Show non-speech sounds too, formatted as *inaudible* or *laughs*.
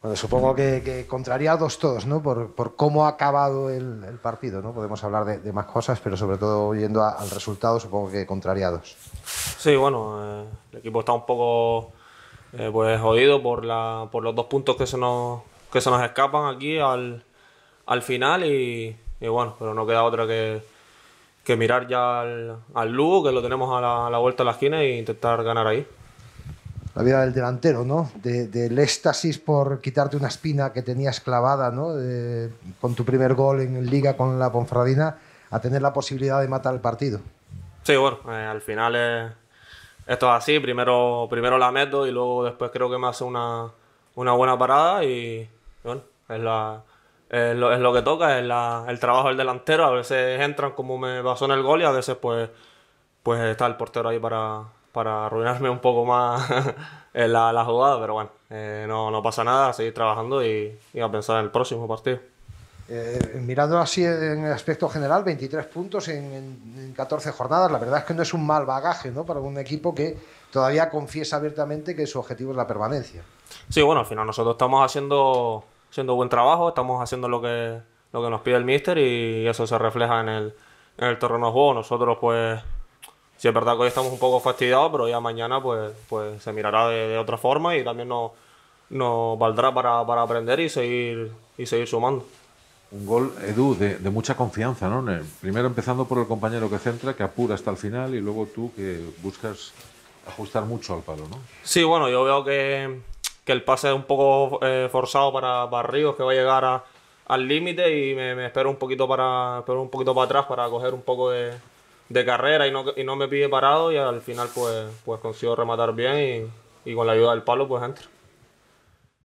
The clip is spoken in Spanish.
Bueno, supongo que, contrariados todos, ¿no? Por, cómo ha acabado el, partido, ¿no? Podemos hablar de, más cosas, pero sobre todo yendo al resultado, supongo que contrariados. Sí, bueno, eh, el equipo está un poco eh, pues jodido por, los dos puntos que se nos, que se nos escapan aquí al, final y, bueno, pero no queda otra que, mirar ya al, Lugo, que lo tenemos a la, a la vuelta de la esquina e intentar ganar ahí la vida del delantero, ¿no? del éxtasis por quitarte una espina que tenías clavada, ¿no? con tu primer gol en Liga con la Ponfradina, a tener la posibilidad de matar el partido. Sí, bueno, eh, al final es esto es así. Primero, primero la meto y luego después creo que me hace una, buena parada y, bueno, es, lo, que toca, es el trabajo del delantero. A veces entran como me pasó en el gol y a veces pues, pues está el portero ahí para, para arruinarme un poco más *laughs* la, jugada, pero bueno, eh, no, no, pasa nada, seguir trabajando y, a pensar en el próximo partido. Eh, mirando así en el aspecto general, 23 puntos en, 14 jornadas, la verdad es que no es un mal bagaje ¿no? para un equipo que todavía confiesa abiertamente que su objetivo es la permanencia. Sí, bueno, al final nosotros estamos haciendo, haciendo buen trabajo, estamos haciendo lo que, lo que nos pide el míster y eso se refleja en en el terreno de juego. Nosotros pues si es verdad que hoy estamos un poco fastidiados, pero ya mañana pues, pues se mirará de, otra forma y también nos, nos valdrá para, para, aprender y seguir, y seguir sumando. Un gol, Edu, de, de, mucha confianza, ¿no? Primero empezando por el compañero que centra, que apura hasta el final y luego tú que buscas ajustar mucho al palo, ¿no? Sí, bueno, yo veo que, que el pase es un poco eh, forzado para, para Ríos, que va a llegar a, al límite y me, espero un poquito para espero un poquito para atrás para coger un poco de, de carrera y no, me pide parado y al final pues, pues consigo rematar bien y, y con la ayuda del palo pues entro.